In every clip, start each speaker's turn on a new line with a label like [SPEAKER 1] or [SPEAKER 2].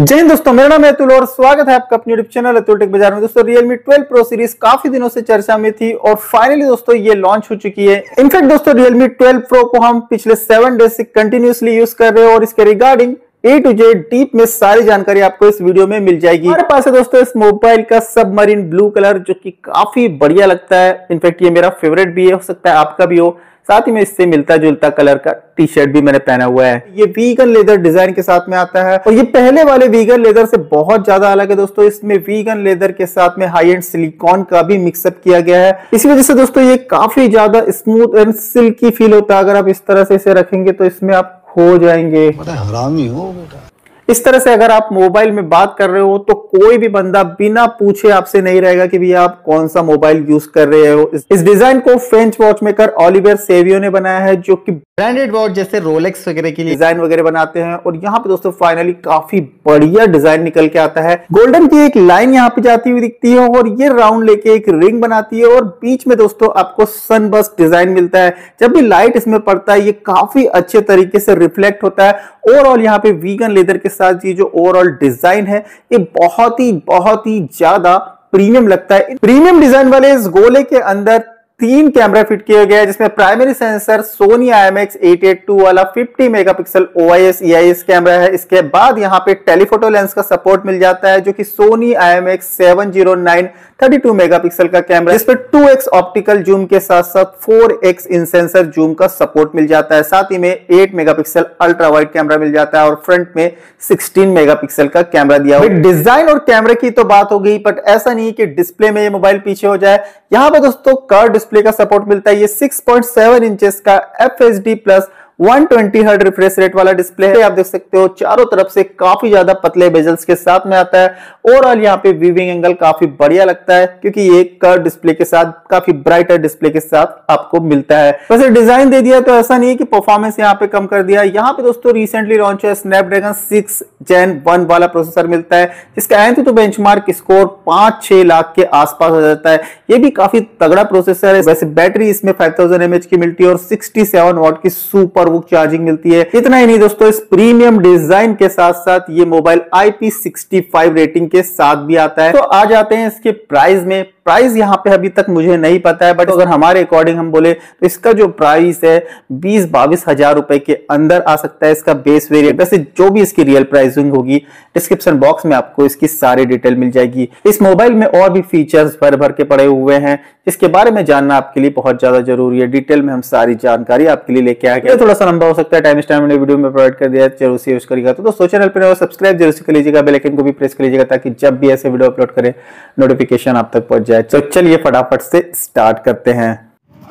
[SPEAKER 1] जय हिंद दोस्तों मेरा नाम अतुल और स्वागत है आपका अपने यूट्यूब चैनल अतुल टेक बाजार में दोस्तों रियलमी 12 प्रो सीरीज काफी दिनों से चर्चा में थी और फाइनली दोस्तों ये लॉन्च हो चुकी है इनफैक्ट दोस्तों रियलमी 12 प्रो को हम पिछले सेवन डेज से कंटिन्यूसली यूज कर रहे हैं और इसके regarding A to Z deep में सारी जानकारी आपको इस वीडियो में मिल जाएगी हमारे पास है दोस्तों इस मोबाइल का सब ब्लू कलर जो की काफी बढ़िया लगता है इनफैक्ट ये मेरा फेवरेट भी है हो सकता है आपका भी हो साथ ही में इससे मिलता जुलता कलर का टी शर्ट भी मैंने पहना हुआ है ये वीगन लेदर डिजाइन के साथ में आता है और ये पहले वाले वीगन लेदर से बहुत ज्यादा अलग है दोस्तों इसमें वीगन लेदर के साथ में हाई एंड सिलिकॉन का भी मिक्सअप किया गया है इसी वजह से दोस्तों ये काफी ज्यादा स्मूथ एंड सिल्की फील होता है अगर आप इस तरह से इसे रखेंगे तो इसमें आप खो जाएंगे हरामी हो बेटा इस तरह से अगर आप मोबाइल में बात कर रहे हो तो कोई भी बंदा बिना पूछे आपसे नहीं रहेगा कि भैया आप कौन सा मोबाइल यूज कर रहे हो इस डिजाइन को French watch maker Olivier Saveo ने बनाया है जो कि ब्रांडेड वॉच जैसे रोलेक्स वगैरह के लिए डिजाइन वगैरह बनाते हैं और यहाँ पे दोस्तों फाइनली काफी बढ़िया डिजाइन निकल के आता है गोल्डन की एक लाइन यहाँ पे जाती हुई दिखती है और ये राउंड लेके एक रिंग बनाती है और बीच में दोस्तों आपको सनबस्ट डिजाइन मिलता है जब भी लाइट इसमें पड़ता है ये काफी अच्छे तरीके से रिफ्लेक्ट होता है ओवरऑल यहाँ पे वीगन लेदर के साथ ये जो ओवरऑल डिजाइन है ये बहुत ही बहुत ही ज्यादा प्रीमियम लगता है प्रीमियम डिजाइन वाले इस गोले के अंदर तीन कैमरा फिट किए गए जिसमें primary sensor Sony I M X eight वाला 50 मेगापिक्सल ओआईएस ईआईएस कैमरा है इसके बाद यहाँ पे टेलीफोटो लेंस का सपोर्ट मिल जाता है जो कि Sony I M X seven zero nine thirty two mega pixel का camera two X optical zoom के साथ साथ four X in sensor zoom का सपोर्ट मिल जाता है साथ ही में eight mega pixel ultra wide camera मिल जाता है और फ्रंट में सिक्सटीन मेगा पिक्सल का कैमरा दिया हुआ डिजाइन और कैमरे की तो बात हो गई बट ऐसा नहीं कि डिस्प्ले में ये मोबाइल पीछे हो जाए यहाँ पर दोस्तों कर डिस्प्ले डिस्प्ले का सपोर्ट मिलता है ये 6.7 पॉइंट इंचेस का F H D plus 120 hertz refresh rate वाला डिस्प्ले है आप देख सकते हो चारों तरफ से काफी ज्यादा पतले बेजल्स के साथ में आता है ओवरऑल यहाँ पे व्यूविंग एंगल काफी बढ़िया लगता है क्योंकि ये कर डिस्प्ले के साथ काफी ब्राइटर डिस्प्ले के साथ आपको मिलता है वैसे डिजाइन दे दिया तो ऐसा नहीं है कि परफॉर्मेंस यहाँ पे कम कर दिया यहाँ पे दोस्तों रिसेंटली लॉन्च हुआ स्नैपड्रैगन सिक्स जेन वन वाला प्रोसेसर मिलता है जिसका एंथ तो बेंचमार्क स्कोर पांच छह लाख के आसपास हो जाता है ये भी काफी तगड़ा प्रोसेसर है वैसे बैटरी इसमें फाइव थाउजेंड की मिलती है और सिक्सटी सेवन वॉट की सुपर पावर बुक चार्जिंग मिलती है इतना ही नहीं दोस्तों इस प्रीमियम डिजाइन के साथ साथ ये मोबाइल आईपी सिक्सटी रेटिंग के साथ भी आता है तो आ जाते हैं इसके प्राइस में प्राइस यहाँ पे अभी तक मुझे नहीं पता है बट अगर हमारे अकॉर्डिंग हम बोले तो इसका जो प्राइस है बीस बाईस हजार रुपए के अंदर आ सकता है इसका बेस वेरिएंट वैसे जो भी इसकी रियल प्राइसिंग होगी डिस्क्रिप्शन बॉक्स में आपको इसकी सारी डिटेल मिल जाएगी इस मोबाइल में और भी फीचर्स भर भर के पड़े हुए हैं इसके बारे में जानना आपके लिए बहुत ज्यादा जरूरी है डिटेल में हम सारी जानकारी आपके लिए लेके आए थोड़ा सा लंबा हो सकता है टाइम टाइम वीडियो में प्रोवाइड कर दिया जरूर से यूज करिएगा तो दोस्तों चैनल पर सब्सक्राइब जरूर से कर लीजिएगा बेलेकन को भी प्रेस कर लीजिएगा ताकि जब भी ऐसे वीडियो अपलोड करें नोटिफिकेशन आप तक पहुंच जाए जाए तो चलिए फटाफट से स्टार्ट करते हैं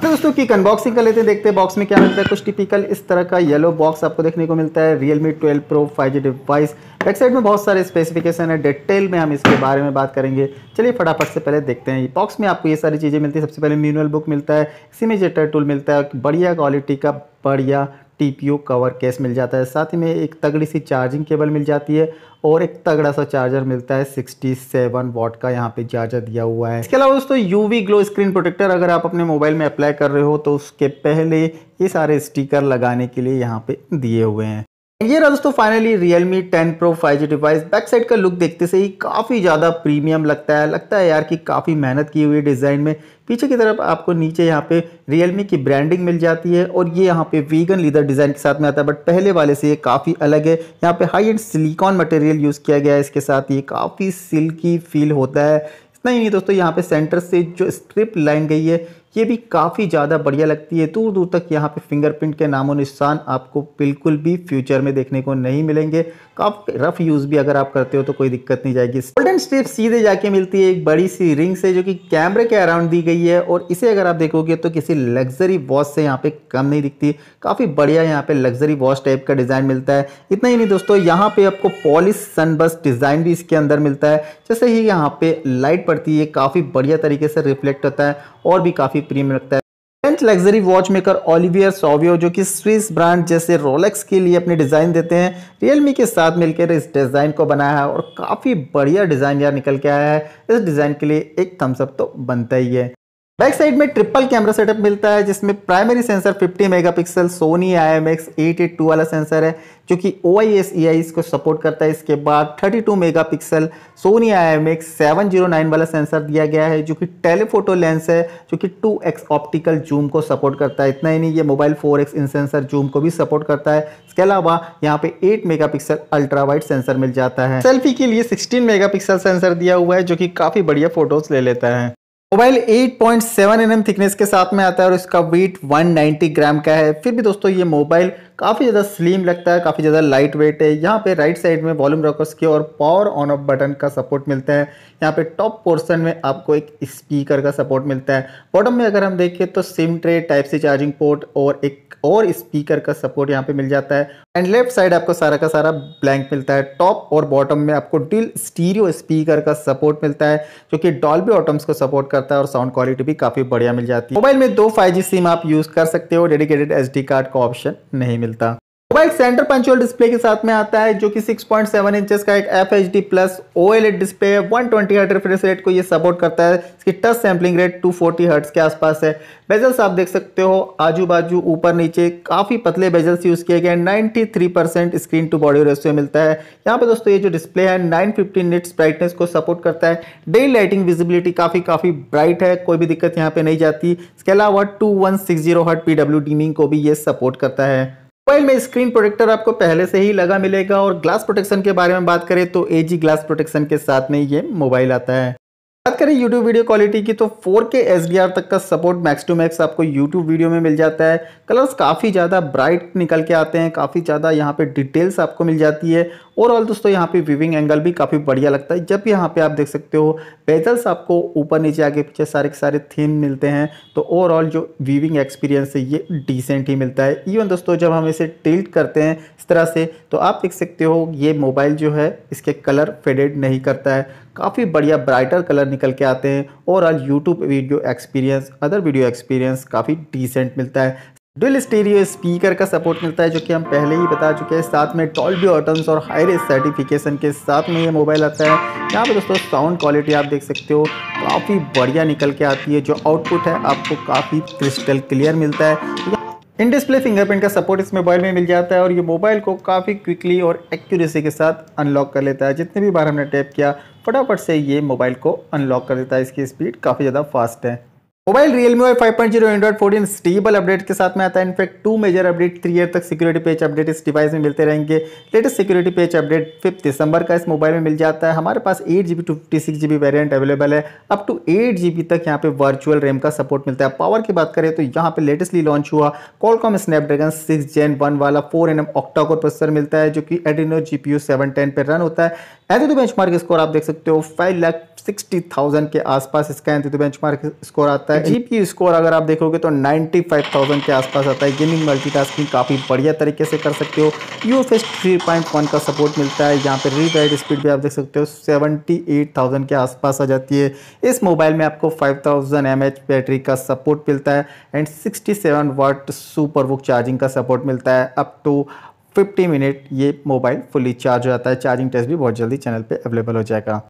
[SPEAKER 1] तो दोस्तों की अनबॉक्सिंग कर लेते हैं देखते हैं बॉक्स में क्या मिलता है कुछ टिपिकल इस तरह का येलो बॉक्स आपको देखने को मिलता है Realme twelve pro five device back में बहुत सारे स्पेसिफिकेशन है डिटेल में हम इसके बारे में बात करेंगे चलिए फटाफट से पहले देखते हैं बॉक्स में आपको ये सारी चीज़ें मिलती है सबसे पहले म्यूनल बुक मिलता है सिमेजेटर टूल मिलता है बढ़िया क्वालिटी का बढ़िया टी पी कवर केस मिल जाता है साथ ही में एक तगड़ी सी चार्जिंग केबल मिल जाती है और एक तगड़ा सा चार्जर मिलता है 67 वॉट का यहाँ पे चार्जर दिया हुआ है इसके अलावा दोस्तों यूवी ग्लो स्क्रीन प्रोटेक्टर अगर आप अपने मोबाइल में अप्लाई कर रहे हो तो उसके पहले ये सारे स्टिकर लगाने के लिए यहाँ पे दिए हुए हैं ये रहा दोस्तों finally ten 10 five 5G device back side का लुक देखते से ही काफ़ी ज़्यादा प्रीमियम लगता है लगता है यार कि काफ़ी मेहनत की हुई है डिज़ाइन में पीछे की तरफ आपको नीचे यहाँ पे Realme की ब्रांडिंग मिल जाती है और ये यहाँ पे वीगन लीदर डिज़ाइन के साथ में आता है बट पहले वाले से ये काफ़ी अलग है यहाँ पे high end silicone material use किया गया है इसके साथ ये काफ़ी सिल्की फील होता है इतना ही नहीं दोस्तों यहाँ पे सेंटर से जो स्ट्रिप लाइन गई है ये भी काफ़ी ज़्यादा बढ़िया लगती है दूर दूर तक यहाँ पे फिंगरप्रिंट के नामों निशान आपको बिल्कुल भी फ्यूचर में देखने को नहीं मिलेंगे काफ़ी रफ़ यूज़ भी अगर आप करते हो तो कोई दिक्कत नहीं जाएगी गोल्डन स्ट्रिप सीधे जाके मिलती है एक बड़ी सी रिंग से जो कि कैमरे के अराउंड दी गई है और इसे अगर आप देखोगे तो किसी लग्जरी वॉच से यहाँ पर कम नहीं दिखती काफ़ी बढ़िया यहाँ पर लग्जरी वॉच टाइप का डिज़ाइन मिलता है इतना ही नहीं दोस्तों यहाँ पे आपको पॉलिश सनबस डिज़ाइन भी इसके अंदर मिलता है जैसे ही यहाँ पर लाइट पड़ती है काफ़ी बढ़िया तरीके से रिफ्लेक्ट होता है और भी काफ़ी प्रीमियम रखता है French luxury watch maker Olivier Saveo जो कि स्विस ब्रांड जैसे रोलेक्स के लिए अपने डिज़ाइन देते हैं रियलमी के साथ मिलकर इस डिज़ाइन को बनाया है और काफ़ी बढ़िया डिज़ाइन यार निकल के आया है इस डिज़ाइन के लिए एक थम्सअप तो बनता ही है बैक साइड में ट्रिपल कैमरा सेटअप मिलता है जिसमें primary sensor 50 megapixel Sony I M X eight वाला सेंसर है जो कि ओ आई एस ई आई इसको सपोर्ट करता है इसके बाद 32 megapixel Sony I M X seven वाला सेंसर दिया गया है जो कि टेलीफोटो लेंस है जो कि 2x ऑप्टिकल जूम को सपोर्ट करता है इतना ही नहीं ये mobile four in sensor zoom को भी सपोर्ट करता है इसके अलावा यहाँ पे eight mega ultra wide sensor मिल जाता है सेल्फी के लिए सिक्सटीन मेगा सेंसर दिया हुआ है जो कि काफ़ी बढ़िया फोटोज ले लेता है मोबाइल 8.7 पॉइंट mm थिकनेस के साथ में आता है और इसका वेट 190 ग्राम का है फिर भी दोस्तों ये मोबाइल काफ़ी ज़्यादा स्लिम लगता है काफ़ी ज़्यादा लाइट वेट है यहाँ पे राइट साइड में वॉल्यूम रॉकर्स के और पावर ऑन ऑफ बटन का सपोर्ट मिलता है यहाँ पे टॉप पोर्शन में आपको एक स्पीकर का सपोर्ट मिलता है बॉटम में अगर हम देखें तो SIM tray type C charging port और एक और स्पीकर का सपोर्ट यहाँ पे मिल जाता है एंड लेफ्ट साइड आपको सारा का सारा ब्लैंक मिलता है टॉप और बॉटम में आपको डिल स्टीरियो स्पीकर का सपोर्ट मिलता है जो कि डॉल ऑटम्स को सपोर्ट करता है और साउंड क्वालिटी भी काफ़ी बढ़िया मिल जाती है मोबाइल में दो फाइव सिम आप यूज़ कर सकते हो डेडिकेटेड एस कार्ड का ऑप्शन नहीं मिलता मिलता मोबाइल सेंटर पंचुअल डिस्प्ले के साथ में आता है जो कि 6.7 पॉइंट इंचेस का एक F H D plus O L ED display one twenty hertz refresh rate को ये सपोर्ट करता है इसकी touch sampling rate 240 forty hertz के आसपास है बेजल्स आप देख सकते हो आजू बाजू ऊपर नीचे काफ़ी पतले बेजल्स यूज़ किए गए हैं ninety screen to body ratio मिलता है यहाँ पे दोस्तों ये जो डिस्प्ले है नाइन फिफ्टीन ब्राइटनेस को सपोर्ट करता है डे लाइटिंग विजिबिलिटी काफ़ी काफ़ी ब्राइट है कोई भी दिक्कत यहाँ पर नहीं जाती इसके अलावा two one six zero hertz P को भी ये सपोर्ट करता है मोबाइल में स्क्रीन प्रोटेक्टर आपको पहले से ही लगा मिलेगा और ग्लास प्रोटेक्शन के बारे में बात करें तो ए ग्लास प्रोटेक्शन के साथ में ये मोबाइल आता है बात करें YouTube वीडियो क्वालिटी की तो 4K HDR तक का सपोर्ट मैक्स टू मैक्स आपको YouTube वीडियो में मिल जाता है कलर्स काफ़ी ज़्यादा ब्राइट निकल के आते हैं काफ़ी ज़्यादा यहाँ पे डिटेल्स आपको मिल जाती है ओवरऑल दोस्तों यहाँ पे व्यूविंग एंगल भी काफ़ी बढ़िया लगता है जब यहाँ पे आप देख सकते हो पेजल्स आपको ऊपर नीचे आगे पीछे सारे के सारे थीम मिलते हैं तो ओवरऑल जो व्यूविंग एक्सपीरियंस है ये डिसेंट ही मिलता है इवन दोस्तों जब हम इसे टिल्ट करते हैं इस तरह से तो आप देख सकते हो ये मोबाइल जो है इसके कलर फेडेड नहीं करता है काफ़ी बढ़िया ब्राइटर कलर निकल के आते हैं overall YouTube video experience other video experience काफ़ी डिसेंट मिलता है डुल स्टीरियो स्पीकर का सपोर्ट मिलता है जो कि हम पहले ही बता चुके हैं साथ में टॉल्बी ऑटन और हाई रेस सर्टिफिकेशन के साथ में ये मोबाइल आता है यहाँ पे दोस्तों साउंड क्वालिटी आप देख सकते हो काफ़ी बढ़िया निकल के आती है जो आउटपुट है आपको काफ़ी क्रिस्टल क्लियर मिलता है इन डिस्प्ले फिंगरप्रिंट का सपोर्ट इस मोबाइल में मिल जाता है और ये मोबाइल को काफ़ी क्विकली और एक्यूरेसी के साथ अनलॉक कर लेता है जितने भी बार हमने टैप किया फटाफट से ये मोबाइल को अनलॉक कर देता है इसकी स्पीड काफ़ी ज़्यादा फास्ट है mobile Realme Y five point zero Android fourteen stable update के साथ में आता है in fact two major update three year तक सिक्योरिटी पेच अपडेट इस डिवाइस में मिलते रहेंगे latest security patch update fifth December का इस मोबाइल में मिल जाता है हमारे पास eight G B two fifty six G B variant available है up to eight G B तक यहाँ पे वर्चुअल रैम का सपोर्ट मिलता है पावर की बात करें तो यहाँ पे लेटेस्टली लॉन्च हुआ Qualcomm Snapdragon six gen one वाला four N M octacore processor मिलता है जो कि Adreno G P U seven ten पर रन होता है एंथुदू बेंचमार्क स्कोर आप देख सकते हो फाइव लैख सिक्सटी थाउजेंड के आसपास इसका एंथुदू बेंचमार्क स्कोर आता है जीप की स्कोर अगर आप देखोगे तो नाइन्टी फाइव थाउजेंड के आसपास आता है गेमिंग मल्टीटास्किंग काफ़ी बढ़िया तरीके से कर सकते हो U F three point one का सपोर्ट मिलता है यहाँ पर रीड स्पीड भी आप देख सकते हो सेवेंटी एट थाउजेंड के आसपास आ जाती है इस मोबाइल में आपको five thousand M H battery का सपोर्ट मिलता है and sixty seven watt super book charging का सपोर्ट मिलता है अप टू तो फिफ्टी मिनट ये मोबाइल फुली चार्ज हो जाता है चार्जिंग टेस्ट भी बहुत जल्दी चैनल पे अवेलेबल हो जाएगा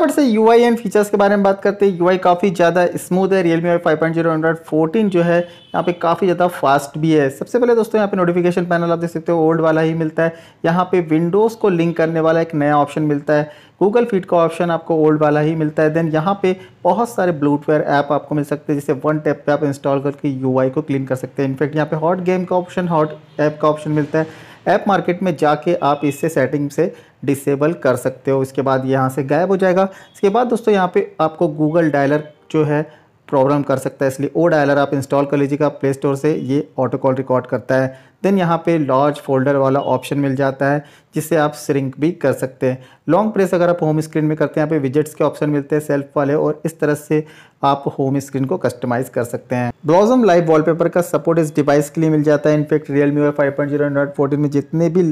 [SPEAKER 1] फटाफट से यू आई एंड फीचर्स के बारे में बात करते हैं यू आई काफ़ी ज़्यादा स्मूथ है Realme Y five point zero hundred fourteen जो है यहाँ पे काफ़ी ज़्यादा फास्ट भी है सबसे पहले दोस्तों यहाँ पे नोटिफिकेशन पैनल आप देख सकते हो ओल्ड वाला ही मिलता है यहाँ पे विंडोज़ को लिंक करने वाला एक नया ऑप्शन मिलता है गूगल फीट का ऑप्शन आपको ओल्ड वाला ही मिलता है देन यहाँ पे बहुत सारे ब्लूटवेयर ऐप आपको मिल सकते हैं जिसे वन टैप पे आप इंस्टॉल करके यू को क्लीन कर सकते हैं इनफैक्ट यहाँ पे हॉट गेम का ऑप्शन हॉट ऐप का ऑप्शन मिलता है ऐप मार्केट में जाके आप इससे सेटिंग से डिसेबल कर सकते हो इसके बाद यहाँ से गायब हो जाएगा इसके बाद दोस्तों यहाँ पे आपको गूगल डायलर जो है प्रॉब्लम कर सकता है इसलिए ओ डायलर आप इंस्टॉल कर लीजिएगा प्ले स्टोर से ये ऑटो कॉल रिकॉर्ड करता है देन यहाँ पे लॉज फोल्डर वाला ऑप्शन मिल जाता है जिससे आप सिरिंक भी कर सकते हैं लॉन्ग प्रेस अगर आप होम स्क्रीन में करते हैं यहाँ पे विजेट्स के ऑप्शन मिलते हैं सेल्फ वाले और इस तरह से आप होम स्क्रीन को कस्टमाइज कर सकते हैं ब्लॉजम लाइव वॉलपेपर का सपोर्ट इस डिवाइस के लिए मिल जाता है इनफेक्ट रियलमी और फाइव पॉइंट जीरो में जितने भी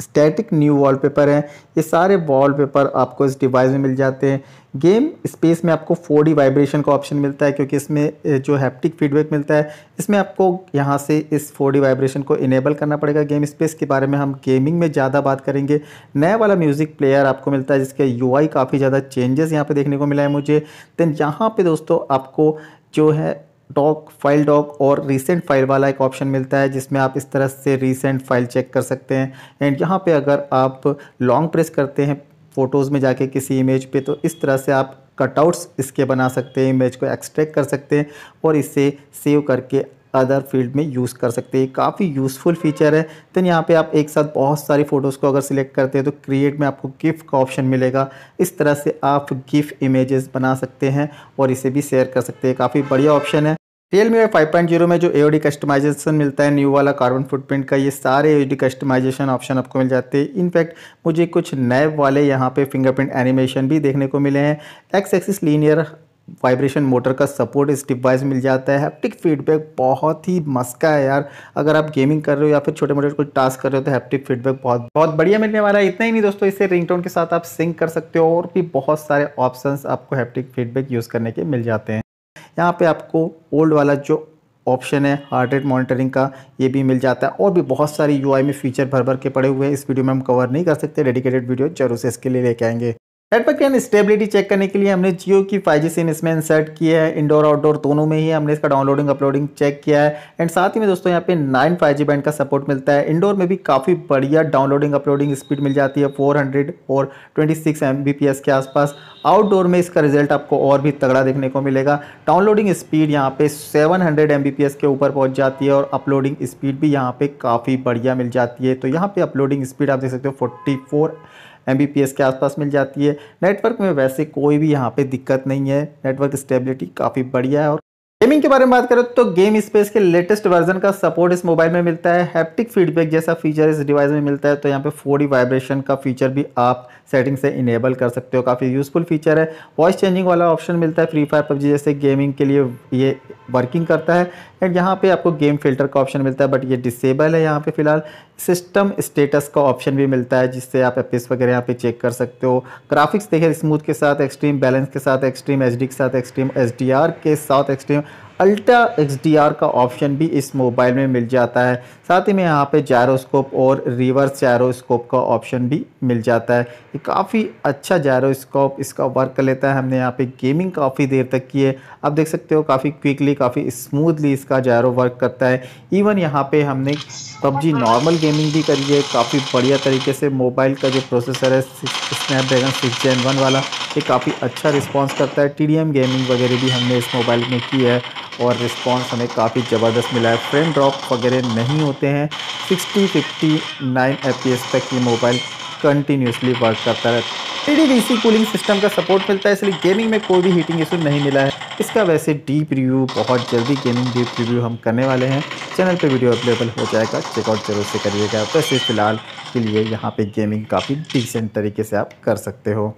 [SPEAKER 1] स्टैटिक न्यू वॉलपेपर हैं ये सारे वॉलपेपर आपको इस डिवाइस में मिल जाते हैं गेम स्पेस में आपको 4D वाइब्रेशन का ऑप्शन मिलता है क्योंकि इसमें जो हैप्टिक फीडबैक मिलता है इसमें आपको यहाँ से इस 4D वाइब्रेशन को इनेबल करना पड़ेगा गेम स्पेस के बारे में हम गेमिंग में ज़्यादा बात करेंगे नया वाला म्यूज़िक प्लेयर आपको मिलता है जिसके यू काफ़ी ज़्यादा चेंजेस यहाँ पर देखने को मिला है मुझे देन यहाँ पर दोस्तों आपको जो है डॉक फाइल डॉक और रीसेंट फाइल वाला एक ऑप्शन मिलता है जिसमें आप इस तरह से रीसेंट फाइल चेक कर सकते हैं एंड यहाँ पे अगर आप लॉन्ग प्रेस करते हैं फ़ोटोज़ में जाके किसी इमेज पे तो इस तरह से आप कटआउट्स इसके बना सकते हैं इमेज को एक्सट्रैक्ट कर सकते हैं और इसे सेव करके अदर फील्ड में यूज़ कर सकते हैं काफ़ी यूज़फुल फीचर है दैन तो यहाँ पे आप एक साथ बहुत सारी फ़ोटोज़ को अगर सिलेक्ट करते हैं तो क्रिएट में आपको गिफ्ट का ऑप्शन मिलेगा इस तरह से आप गिफ्ट इमेजेस बना सकते हैं और इसे भी शेयर कर सकते हैं काफ़ी बढ़िया ऑप्शन है Realme five point zero में जो ए कस्टमाइजेशन मिलता है न्यू वाला कार्बन फुटप्रिंट का ये सारे ए कस्टमाइजेशन ऑप्शन आपको मिल जाते हैं इनफैक्ट मुझे कुछ नए वाले यहाँ पे फिंगरप्रिंट एनिमेशन भी देखने को मिले हैं X axis linear vibration motor का सपोर्ट इस डिवाइस मिल जाता है हैप्टिक फीडबैक बहुत ही मस्का है यार अगर आप गेमिंग कर रहे हो या फिर छोटे मोटे कुछ टास्क कर रहे हो तो हैप्टिक फीडबैक बहुत बहुत बढ़िया मिलने वाला है इतना ही नहीं दोस्तों इसे रिंगटोन के साथ आप सिंक कर सकते हो और भी बहुत सारे ऑप्शंस आपको हैप्टिक फीडबैक यूज़ करने के मिल जाते हैं यहाँ पर आपको ओल्ड वाला जो ऑप्शन है हार्ट रेट मॉनिटरिंग का ये भी मिल जाता है और भी बहुत सारी यू में फीचर भर भर के पड़े हुए हैं इस वीडियो में हम कवर नहीं कर सकते डेडिकेटेड वीडियो जरूर से इसके लिए लेके आएंगे नेटवर्क एंड स्टेबिलिटी चेक करने के लिए हमने जियो की फाइव जी सिम इसमें इंसर्ट की है इंडोर आउटडोर दोनों में ही हमने इसका डाउनलोडिंग अपलोडिंग चेक किया है एंड साथ ही में दोस्तों यहाँ पे नाइन फाइव जी बैंड का सपोर्ट मिलता है इंडोर में भी काफ़ी बढ़िया डाउनलोडिंग अपलोडिंग स्पीड मिल जाती है फोर हंड्रेड और twenty six M B P S के आसपास आउटडोर में इसका रिजल्ट आपको और भी तगड़ा देखने को मिलेगा डाउनलोडिंग स्पीड यहाँ पे seven hundred M B P S के ऊपर पहुँच जाती है और अपलोडिंग स्पीड भी यहाँ पर काफ़ी बढ़िया मिल जाती है तो यहाँ पर अपलोडिंग स्पीड आप देख सकते हो फोर्टी फोर एम के आसपास मिल जाती है नेटवर्क में वैसे कोई भी यहाँ पे दिक्कत नहीं है नेटवर्क स्टेबिलिटी काफ़ी बढ़िया है और गेमिंग के बारे में बात करें तो गेम स्पेस के लेटेस्ट वर्जन का सपोर्ट इस मोबाइल में मिलता है हैप्टिक फीडबैक जैसा फीचर इस डिवाइस में मिलता है तो यहाँ पे फोडी वाइब्रेशन का फीचर भी आप सेटिंग से इनेबल कर सकते हो काफ़ी यूजफुल फीचर है वॉइस चेंजिंग वाला ऑप्शन मिलता है फ्री फायर पबजी जैसे गेमिंग के लिए ये वर्किंग करता है एंड यहाँ पे आपको गेम फिल्टर का ऑप्शन मिलता है बट ये डिसेबल है यहाँ पे फिलहाल सिस्टम स्टेटस का ऑप्शन भी मिलता है जिससे आप एपिस वगैरह यहाँ पे चेक कर सकते हो ग्राफिक्स देखिए स्मूथ के साथ एक्सट्रीम बैलेंस के साथ एक्सट्रीम एच के साथ एक्सट्रीम एच के साथ एक्सट्रीम अल्ट्रा एक्स का ऑप्शन भी इस मोबाइल में मिल जाता है साथ ही में यहाँ पे जायरोस्कोप और रिवर्स जायरोस्कोप का ऑप्शन भी मिल जाता है ये काफ़ी अच्छा जायरोस्कोप इसका वर्क लेता है हमने यहाँ पे गेमिंग काफ़ी देर तक की है आप देख सकते हो काफ़ी क्विकली काफ़ी स्मूथली इसका जायरो वर्क करता है इवन यहाँ पर हमने पबजी नॉर्मल गेमिंग भी करी है काफ़ी बढ़िया तरीके से मोबाइल का जो प्रोसेसर है स्नैपड्रैगन सिक्स जेन वन वाला ये काफ़ी अच्छा रिस्पांस करता है टीडीएम गेमिंग वगैरह भी हमने इस मोबाइल में की है और रिस्पांस हमें काफ़ी ज़बरदस्त मिला है फ्रेम ड्रॉप वगैरह नहीं होते हैं सिक्सटी फिफ्टी नाइन एफ तक ये मोबाइल कंटिन्यूसली वर्क करता है टी कूलिंग सिस्टम का सपोर्ट मिलता है इसलिए गेमिंग में कोई भी हीटिंग इशू नहीं मिला है इसका वैसे डीप रिव्यू बहुत जल्दी गेमिंग डीप रिव्यू हम करने वाले हैं चैनल पे वीडियो अवेलेबल हो जाएगा चेकआउट जरूर से करिएगा वैसे तो फ़िलहाल के लिए यहाँ पे गेमिंग काफ़ी डिसेंट तरीके से आप कर सकते हो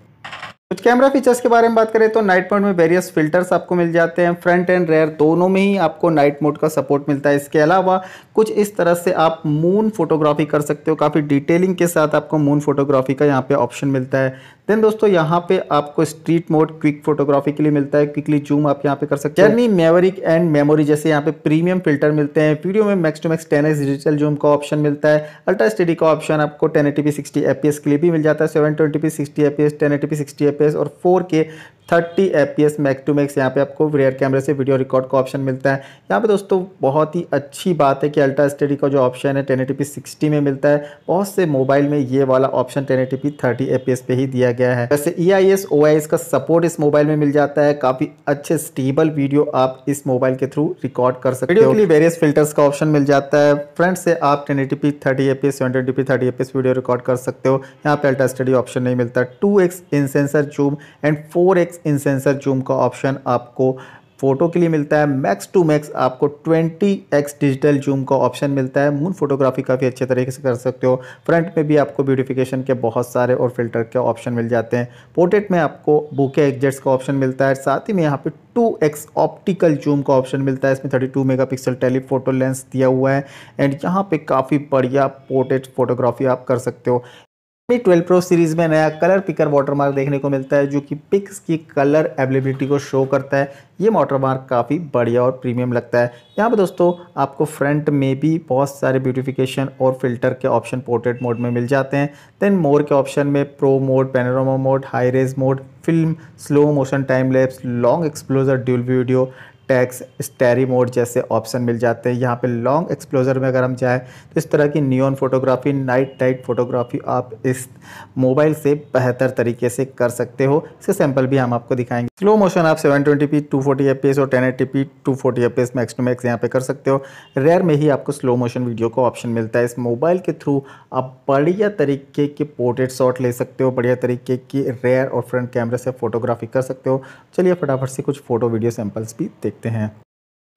[SPEAKER 1] कुछ कैमरा फीचर्स के बारे में बात करें तो नाइट मोड में वेरियस फिल्टर्स आपको मिल जाते हैं फ्रंट एंड रेयर दोनों में ही आपको नाइट मोड का सपोर्ट मिलता है इसके अलावा कुछ इस तरह से आप मून फोटोग्राफी कर सकते हो काफ़ी डिटेलिंग के साथ आपको मून फोटोग्राफी का यहाँ पे ऑप्शन मिलता है देन दोस्तों यहाँ पे आपको स्ट्रीट मोड क्विक फोटोग्राफी के लिए मिलता है क्विकली जूम आप यहाँ पे कर सकते हैं जर्नी मेवरिक एंड मेमोरी जैसे यहाँ पे प्रीमियम फिल्टर मिलते हैं वीडियो में max to max ten digital zoom का ऑप्शन मिलता है अल्ट्रा स्टडी का ऑप्शन आपको टेन एटी के लिए भी मिल जाता है seven twenty P sixty FPS FPS ten sixty और four K thirty F P S max to max यहाँ पे आपको रियर कैमरे से वीडियो रिकॉर्ड का ऑप्शन मिलता है यहाँ पे दोस्तों बहुत ही अच्छी बात है कि अल्ट्रा स्टडी का जो ऑप्शन है ten eighty P sixty में मिलता है बहुत से मोबाइल में ये वाला option ten eighty P thirty F P S पे ही दिया गया है वैसे E I S O I S का सपोर्ट इस मोबाइल में मिल जाता है काफ़ी अच्छे स्टेबल वीडियो आप इस मोबाइल के थ्रू रिकॉर्ड कर सकते हो वेरियस फिल्टर्स का ऑप्शन मिल जाता है फ्रंट से आप ten eighty P thirty F P S seven twenty P thirty F P S video record कर सकते हो यहाँ पे अल्ट्रा स्टडी ऑप्शन नहीं मिलता two X in sensor zoom and four X max in sensor zoom का option आपको photo के लिए मिलता है मैक्स टू मैक्स आपको 20x डिजिटल जूम का ऑप्शन मिलता है मून फोटोग्राफी काफ़ी अच्छे तरीके से कर सकते हो फ्रंट में भी आपको ब्यूटिफिकेशन के बहुत सारे और फिल्टर के ऑप्शन मिल जाते हैं पोर्ट्रेट में आपको बुके एग्जेट्स का ऑप्शन मिलता है साथ ही में यहाँ पे 2x ऑप्टिकल जूम का ऑप्शन मिलता है इसमें 32 मेगापिक्सल टेलीफोटो लेंस दिया हुआ है एंड यहाँ पे काफ़ी बढ़िया पोर्ट्रेट फोटोग्राफी आप कर सकते हो Mi 12 Pro सीरीज़ में नया कलर पिकर वाटरमार्क देखने को मिलता है जो कि पिक्स की कलर अवेलेबिलिटी को शो करता है ये वाटरमार्क काफ़ी बढ़िया और प्रीमियम लगता है यहाँ पर दोस्तों आपको फ्रंट में भी बहुत सारे ब्यूटिफिकेशन और फिल्टर के ऑप्शन पोर्ट्रेट मोड में मिल जाते हैं देन मोर के ऑप्शन में pro mode panorama mode high res mode film slow motion time lapse long exposure dual video text starry mode जैसे ऑप्शन मिल जाते हैं यहाँ पे लॉन्ग एक्सप्लोजर में अगर हम जाएँ तो इस तरह की न्यून फोटोग्राफी नाइट टाइट फोटोग्राफी आप इस मोबाइल से बेहतर तरीके से कर सकते हो इसके सैम्पल भी हम आपको दिखाएंगे स्लो मोशन आप seven twenty P two forty F P S और ten eighty P two forty F P S max to max यहाँ पर कर सकते हो रेयर में ही आपको स्लो मोशन वीडियो का ऑप्शन मिलता है इस मोबाइल के थ्रू आप बढ़िया तरीके के पोर्ट्रेट शॉट ले सकते हो बढ़िया तरीके की रेयर और फ्रंट कैमरे से फोटोग्राफी कर सकते हो चलिए फटाफट से कुछ फोटो वीडियो सैम्पल्स भी देख देखते हैं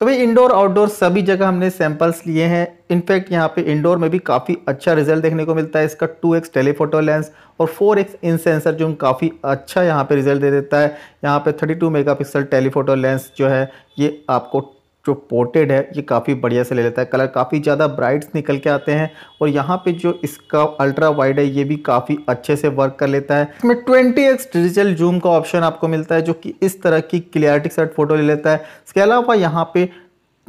[SPEAKER 1] तो भाई इंडोर आउटडोर सभी जगह हमने सैंपल्स लिए हैं इनफैक्ट यहाँ पे इंडोर में भी काफ़ी अच्छा रिजल्ट देखने को मिलता है इसका 2x टेलीफोटो लेंस और 4x इन सेंसर जो काफ़ी अच्छा यहाँ पे रिजल्ट दे देता है यहाँ पे 32 मेगापिक्सल टेलीफोटो लेंस जो है ये आपको जो पोर्टेड है ये काफ़ी बढ़िया से ले लेता है कलर काफ़ी ज़्यादा ब्राइट्स निकल के आते हैं और यहाँ पे जो इसका अल्ट्रा वाइड है ये भी काफ़ी अच्छे से वर्क कर लेता है इसमें ट्वेंटी एक्स डिजिटल जूम का ऑप्शन आपको मिलता है जो कि इस तरह की क्लियरिटी सेट फोटो ले लेता है इसके अलावा यहाँ पे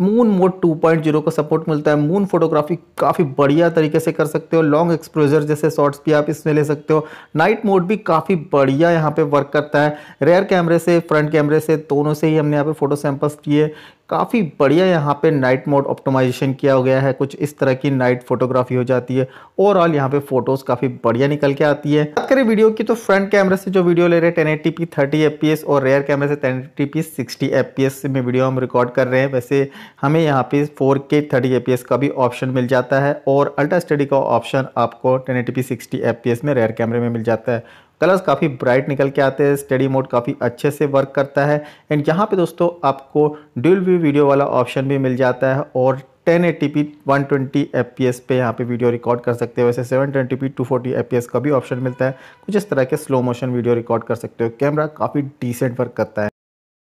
[SPEAKER 1] मून मोड 2.0 का सपोर्ट मिलता है मून फोटोग्राफी काफ़ी बढ़िया तरीके से कर सकते हो लॉन्ग एक्सप्रोजर जैसे शॉट्स भी आप इसमें ले सकते हो नाइट मोड भी काफ़ी बढ़िया यहाँ पे वर्क करता है रेयर कैमरे से फ्रंट कैमरे से दोनों से ही हमने यहाँ पे फोटो सैंपल्स किए काफ़ी बढ़िया यहाँ पे नाइट मोड ऑप्टोमाइजेशन किया गया है कुछ इस तरह की नाइट फोटोग्राफी हो जाती है ओवरऑल यहाँ पे फोटोज़ काफ़ी बढ़िया निकल के आती है बात करें वीडियो की तो फ्रंट कैमरे से जो वीडियो ले रहे हैं ten eighty P thirty P S और रेयर कैमरे से ten eighty P sixty F P S में वीडियो हम रिकॉर्ड कर रहे हैं वैसे हमें यहाँ पे four K thirty P S का भी ऑप्शन मिल जाता है और अल्ट्रा स्टडी का ऑप्शन आपको ten eighty P sixty F P S में रेयर कैमरे में मिल जाता है कलर्स काफ़ी ब्राइट निकल के आते हैं स्टडी मोड काफ़ी अच्छे से वर्क करता है एंड यहाँ पे दोस्तों आपको ड्यूल व्यू वीडियो वाला ऑप्शन भी मिल जाता है और 1080p 120 fps पे यहाँ पे वीडियो रिकॉर्ड कर सकते हो वैसे 720p 240 fps का भी ऑप्शन मिलता है कुछ इस तरह के स्लो मोशन वीडियो रिकॉर्ड कर सकते हो कैमरा काफ़ी डिसेंट वर्क करता है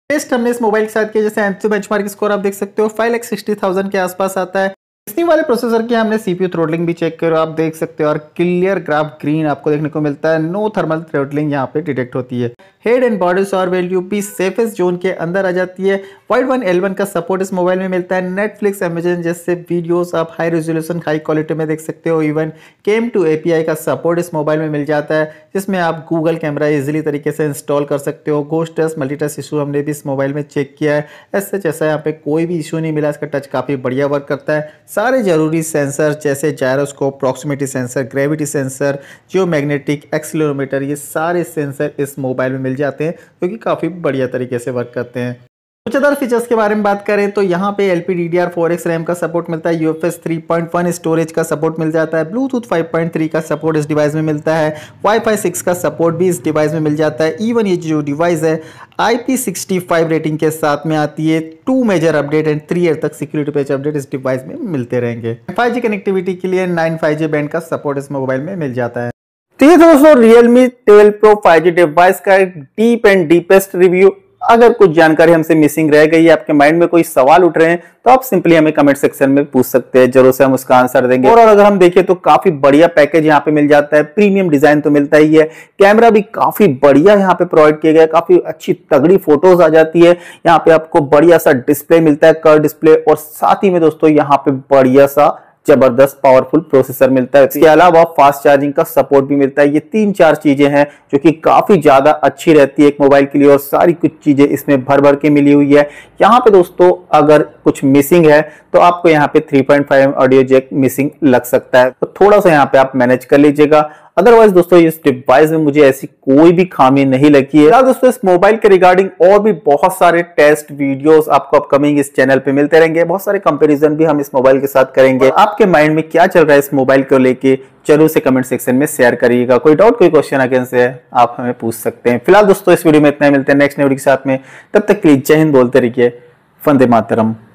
[SPEAKER 1] टेस्ट हमने इस मोबाइल के साथ किया जैसे एंथ्यू बेंचमार्क स्कोर आप देख सकते हो फाइव लैक्स सिक्सटी थाउजेंड के आसपास आता है इसी वाले प्रोसेसर की हमने सीपीयू थ्रोटलिंग भी चेक करो आप देख सकते हो और क्लियर ग्राफ ग्रीन आपको देखने को मिलता है नो थर्मल थ्रोटलिंग यहाँ पे डिटेक्ट होती है head and body SAR value भी सेफेस्ट जोन के अंदर आ जाती है वाइड वन एल वन का सपोर्ट इस मोबाइल में मिलता है नेटफ्लिक्स अमेजन जैसे वीडियोज आप हाई रेजोल्यूशन हाई क्वालिटी में देख सकते हो इवन केम टू एपीआई का सपोर्ट इस मोबाइल में मिल जाता है जिसमें आप गूगल कैमरा इजिली तरीके से इंस्टॉल कर सकते हो ghost touch multi touch issue हमने भी इस मोबाइल में चेक किया है ऐसे जैसा यहाँ पे कोई भी इशू नहीं मिला इसका टच काफ़ी बढ़िया वर्क करता है साथ सारे ज़रूरी सेंसर जैसे gyroscope proximity sensor gravity sensor geomagnetic accelerometer ये सारे सेंसर इस मोबाइल में मिल जाते हैं जो कि काफ़ी बढ़िया तरीके से वर्क करते हैं कुछ अदर फीचर्स के बारे में बात करें तो यहाँ पे L P D D R four X RAM का सपोर्ट मिलता है U F S three point one storage का सपोर्ट मिल जाता है ब्लूटूथ फाइव पॉइंट थ्री का सपोर्ट इस डिवाइस में मिलता है वाई फाई सिक्स का सपोर्ट भी इस डिवाइस में मिल जाता है इवन ये जो डिवाइस है I P sixty five rating के साथ में आती है two major update and three year तक सिक्योरिटी पेज अपडेट इस डिवाइस में मिलते रहेंगे फाइव जी कनेक्टिविटी के लिए नाइन फाइव जी बैंड का सपोर्ट इस मोबाइल में मिल जाता है तो ये दोस्तों Realme twelve pro five G device का डीप एंड डीपेस्ट रिव्यू अगर कुछ जानकारी हमसे मिसिंग रह गई है आपके माइंड में कोई सवाल उठ रहे हैं तो आप सिंपली हमें कमेंट सेक्शन में पूछ सकते हैं जरूर से हम उसका आंसर देंगे और, और अगर हम देखें तो काफी बढ़िया पैकेज यहाँ पे मिल जाता है प्रीमियम डिजाइन तो मिलता ही है कैमरा भी काफी बढ़िया यहाँ पे प्रोवाइड किया गया काफी अच्छी तगड़ी फोटोज आ जाती है यहाँ पे आपको बढ़िया सा डिस्प्ले मिलता है कर डिस्प्ले और साथ ही में दोस्तों यहाँ पे बढ़िया सा जबरदस्त पावरफुल प्रोसेसर मिलता है इसके अलावा फास्ट चार्जिंग का सपोर्ट भी मिलता है ये तीन चार चीजें हैं जो कि काफी ज्यादा अच्छी रहती है एक मोबाइल के लिए और सारी कुछ चीजें इसमें भर भर के मिली हुई है यहाँ पे दोस्तों अगर कुछ मिसिंग है तो आपको यहाँ पे 3.5 ऑडियो जैक मिसिंग लग सकता है तो थोड़ा सा यहाँ पे आप मैनेज कर लीजिएगा अदरवाइज दोस्तों इस डिवाइस में मुझे ऐसी कोई भी खामी नहीं लगी है दोस्तों इस मोबाइल के रिगार्डिंग और भी बहुत सारे टेस्ट वीडियोस आपको अपकमिंग इस चैनल पे मिलते रहेंगे बहुत सारे कंपेरिजन भी हम इस मोबाइल के साथ करेंगे आपके माइंड में क्या चल रहा है इस मोबाइल को लेके जरूर से कमेंट सेक्शन में शेयर करिएगा कोई डाउट कोई क्वेश्चन आगे से आप हमें पूछ सकते हैं फिलहाल दोस्तों इस वीडियो में इतना मिलते हैं नेक्स्ट वीडियो के साथ में तब तक के लिए जय हिंद बोलते रहिए फंदे मातरम